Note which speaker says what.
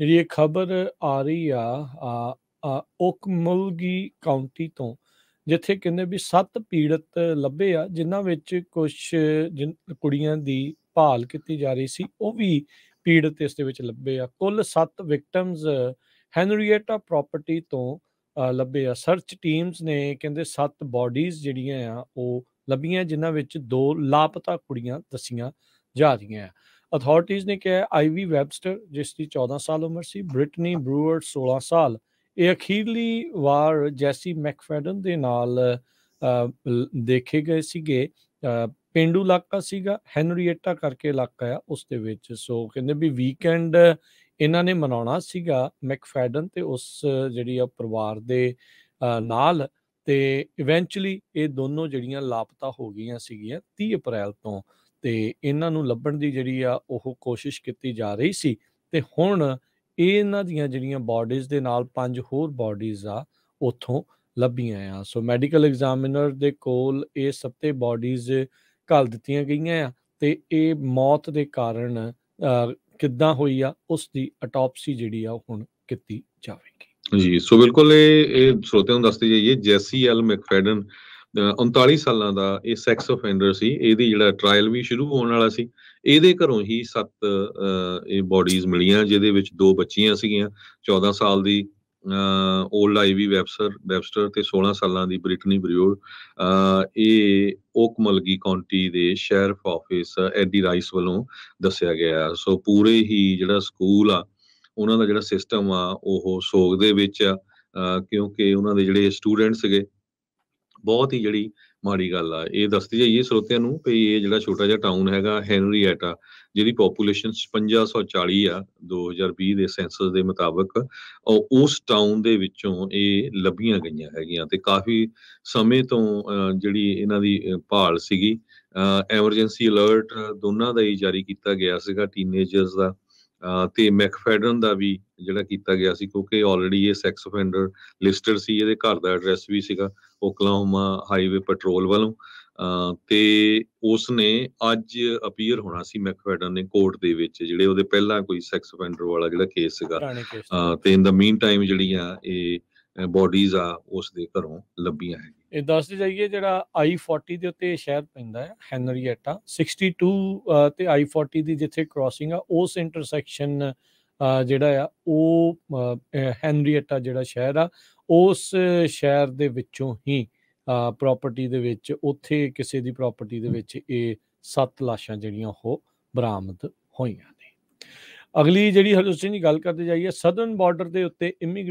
Speaker 1: ਜਿਹੜੀ ਇਹ ਖਬਰ ਆ ਰਹੀ ਆ ਓਕਮਲਗੀ ਕਾਉਂਟੀ ਤੋਂ ਜਿੱਥੇ ਕਹਿੰਦੇ ਵੀ ਸੱਤ ਪੀੜਤ ਲੱਭੇ ਆ ਜਿਨ੍ਹਾਂ ਵਿੱਚ ਕੁਝ ਕੁੜੀਆਂ ਦੀ ਭਾਲ ਕੀਤੀ ਜਾ ਰਹੀ ਸੀ ਉਹ ਵੀ ਪੀੜਤ ਇਸ ਦੇ ਵਿੱਚ ਲੱਭੇ ਆ ਕੁੱਲ 7 ਵਿਕਟਮਸ ਹੈਨਰੀਏਟਾ ਪ੍ਰਾਪਰਟੀ ਤੋਂ ਲੱਭੇ ਆ ਸਰਚ ਟੀਮਸ ਨੇ ਕਹਿੰਦੇ 7 ਬਾਡੀਜ਼ ਜਿਹੜੀਆਂ ਆ ਉਹ ਲੱਭੀਆਂ ਜਿਨ੍ਹਾਂ ਵਿੱਚ ਦੋ ਲਾਪਤਾ ਕੁੜੀਆਂ ਦਸੀਆਂ ਜਾ ਰਹੀਆਂ ਆ ਅਥਾਰਟੀਜ਼ ਨੇ ਕਿਹਾ ਆਈਵੀ ਵੈਬਸਟਰ ਜਿਸ ਦੀ 14 ਸਾਲ ਉਮਰ ਸੀ ਬ੍ਰਿਟਨੀ ਬਰੂਅਰ 16 ਸਾਲ ਇਹ ਅਖੀਰਲੀ ਵਾਰ ਜੈਸੀ ਮੈਕਫੈਡਨ ਦੇ ਨਾਲ ਦੇਖੇ ਗਏ ਸੀਗੇ ਪਿੰਡੂ ਇਲਾਕਾ ਸੀਗਾ ਹੈਨਰੀਏਟਾ ਕਰਕੇ ਇਲਾਕਾ ਆ ਉਸ ਦੇ ਵਿੱਚ ਸੋ ਕਹਿੰਦੇ ਵੀ ਵੀਕਐਂਡ ਇਹਨਾਂ ਨੇ ਮਨਾਉਣਾ ਸੀਗਾ ਮੈਕਫੈਡਨ ਤੇ ਉਸ ਜਿਹੜੀ ਆ ਪਰਿਵਾਰ ਦੇ ਨਾਲ ਤੇ ਇਵੈਂਚੁਅਲੀ ਇਹ ਦੋਨੋਂ ਜਿਹੜੀਆਂ ਲਾਪਤਾ ਹੋ ਗਈਆਂ ਸੀਗੀਆਂ 30 ਅਪ੍ਰੈਲ ਤੋਂ ਤੇ ਇਹਨਾਂ ਨੂੰ ਲੱਭਣ ਦੀ ਜਿਹੜੀ ਆ ਉਹ ਕੋਸ਼ਿਸ਼ ਕੀਤੀ ਜਾ ਰਹੀ ਸੀ ਤੇ ਹੁਣ ਇਹਨਾਂ ਦੀਆਂ ਜਿਹੜੀਆਂ ਬਾਡੀਜ਼ ਦੇ ਨਾਲ ਪੰਜ ਹੋਰ ਬਾਡੀਜ਼ ਆ ਉਥੋਂ ਲੱਭੀਆਂ ਆ ਸੋ ਮੈਡੀਕਲ ਐਗਜ਼ਾਮੀਨਰ ਦੇ ਕੋਲ ਇਹ ਸਭ ਤੇ ਬਾਡੀਜ਼ ਘਲ ਦਿੱਤੀਆਂ ਗਈਆਂ ਆ ਤੇ ਇਹ ਮੌਤ ਦੇ ਕਾਰਨ ਕਿੱਦਾਂ ਹੋਈ ਆ ਉਸ ਦੀ ਆਟੋਪਸੀ ਜਿਹੜੀ ਆ ਹੁਣ ਕੀਤੀ ਜਾਵੇਗੀ
Speaker 2: ਜੀ ਸੋ ਬਿਲਕੁਲ ਇਹ ਇਹ ਸਰੋਤਿਆਂ ਨੂੰ ਦੱਸਦੇ ਜਾਈਏ ਜੈਸੀ ਐਲ ਮੈਕਫੈਡਨ 39 ਸਾਲਾਂ ਦਾ ਇਹ ਸੈਕਸ ਅਫੈਂਡਰ ਸੀ ਇਹਦੀ ਜਿਹੜਾ ਟ੍ਰਾਇਲ ਵੀ ਸ਼ੁਰੂ ਹੋਣ ਵਾਲਾ ਸੀ ਇਹਦੇ ਘਰੋਂ ਹੀ ਸੱਤ ਇਹ ਬਾਡੀਜ਼ ਮਿਲੀਆਂ ਜਿਹਦੇ ਵਿੱਚ ਦੋ ਬੱਚੀਆਂ ਸੀਗੀਆਂ 14 ਸਾਲ ਦੀ ਓਲਡ ਆਈਵੀ ਵੈਬਸਟਰ ਵੈਬਸਟਰ ਤੇ 16 ਸਾਲਾਂ ਦੀ ਬ੍ਰਿਟਨੀ ਬਰੀਓਰ ਇਹ ਓਕਮਲਗੀ ਕਾਉਂਟੀ ਦੇ ਸ਼ੈਰਫ ਆਫਿਸ ਐਡੀ ਰਾਈਸ ਵੱਲੋਂ ਦੱਸਿਆ ਗਿਆ ਸੋ ਪੂਰੇ ਹੀ ਜਿਹੜਾ ਸਕੂਲ ਆ ਉਹਨਾਂ ਦਾ ਜਿਹੜਾ ਸਿਸਟਮ ਆ ਉਹ ਸੋਗ ਦੇ ਵਿੱਚ ਆ ਕਿਉਂਕਿ ਉਹਨਾਂ ਦੇ ਜਿਹੜੇ ਸਟੂਡੈਂਟਸ ਸੀਗੇ ਬਹੁਤ ਹੀ ਜਿਹੜੀ ਮਾੜੀ ਗੱਲ ਆ ਇਹ ਦੱਸਦੀ ਜਾਈਏ ਸਰੋਤਿਆਂ ਨੂੰ ਕਿ ਇਹ ਜਿਹੜਾ ਛੋਟਾ ਜਿਹਾ ਟਾਊਨ ਹੈਗਾ ਹੈਨਰੀਏਟਾ ਜਿਹਦੀ ਪੋਪੂਲੇਸ਼ਨ 5540 ਆ 2020 ਦੇ ਸੈਂਸਸ ਦੇ ਮੁਤਾਬਕ ਉਸ ਟਾਊਨ ਦੇ ਵਿੱਚੋਂ ਇਹ ਲੱਭੀਆਂ ਗਈਆਂ ਹੈਗੀਆਂ ਤੇ ਕਾਫੀ ਸਮੇਂ ਤੋਂ ਜਿਹੜੀ ਇਹਨਾਂ ਦੀ ਭਾਲ ਸੀਗੀ ਐਮਰਜੈਂਸੀ ਅਲਰਟ ਦੋਨਾਂ ਦਾ ਹੀ ਜਾਰੀ ਕੀਤਾ ਗਿਆ ਸੀਗਾ ਟੀਨੇਜਰਸ ਦਾ ਤੇ ਮੈਕਫੈਡਰਨ ਦਾ ਵੀ ਜਿਹੜਾ ਕੀਤਾ ਗਿਆ ਸੀ ਕਿਉਂਕਿ ਆਲਰੇਡੀ ਇਹ ਸੈਕਸ ਅਫੈਂਡਰ ਲਿਸਟਡ ਸੀ ਇਹਦੇ ਘਰ ਦਾ ਐਡਰੈਸ ਵੀ ਸੀਗਾ ਓਕਲਾਹੋਮਾ ਹਾਈਵੇ ਪੈਟਰੋਲ ਵੱਲੋਂ ਤੇ ਉਸ ਨੇ ਅੱਜ ਅਪੀਅਰ ਹੋਣਾ ਸੀ ਮੈਕਫੈਡਨ ਨੇ ਕੋਰਟ ਦੇ ਵਿੱਚ ਜਿਹੜੇ ਉਹਦੇ ਪਹਿਲਾਂ ਕੋਈ ਸੈਕਸ ਅਫੈਂਡਰ ਵਾਲਾ ਜਿਹੜਾ ਕੇਸ ਸੀਗਾ ਤੇ ਇਨ ਦਾ ਮੀਨ ਟਾਈਮ ਜਿਹੜੀਆਂ ਇਹ ਬੋਡੀਜ਼ ਆ ਉਸ ਦੇ ਘਰੋਂ ਲੱਭੀਆਂ
Speaker 1: ਹੈ ਇਹ ਦੱਸਦੇ ਜਾਈਏ ਜਿਹੜਾ I40 ਦੇ ਉੱਤੇ ਸ਼ਹਿਰ ਪੈਂਦਾ ਹੈ ਹੈਨਰੀਟਾ 62 ਤੇ I40 ਦੀ ਜਿੱਥੇ ਕ੍ਰਾਸਿੰਗ ਆ ਉਸ ਇੰਟਰਸੈਕਸ਼ਨ ਜਿਹੜਾ ਆ ਉਹ ਹੈਨਰੀਟਾ ਜਿਹੜਾ ਸ਼ਹਿਰ ਆ ਉਸ ਸ਼ਹਿਰ ਦੇ ਵਿੱਚੋਂ ਹੀ ਪ੍ਰਾਪਰਟੀ ਦੇ ਵਿੱਚ ਉੱਥੇ ਕਿਸੇ ਦੀ ਪ੍ਰਾਪਰਟੀ ਦੇ ਵਿੱਚ ਇਹ ਸੱਤ ਲਾਸ਼ਾਂ ਜਿਹੜੀਆਂ ਉਹ ਬਰਾਮਦ ਹੋਈਆਂ ਨੇ ਅਗਲੀ ਜਿਹੜੀ ਹਲੂਸਿਨ ਦੀ ਗੱਲ ਕਰਦੇ ਜਾਈਏ ਸਦਰਨ ਬਾਰਡਰ ਦੇ ਉੱਤੇ ਇਮੀਗ੍ਰੇ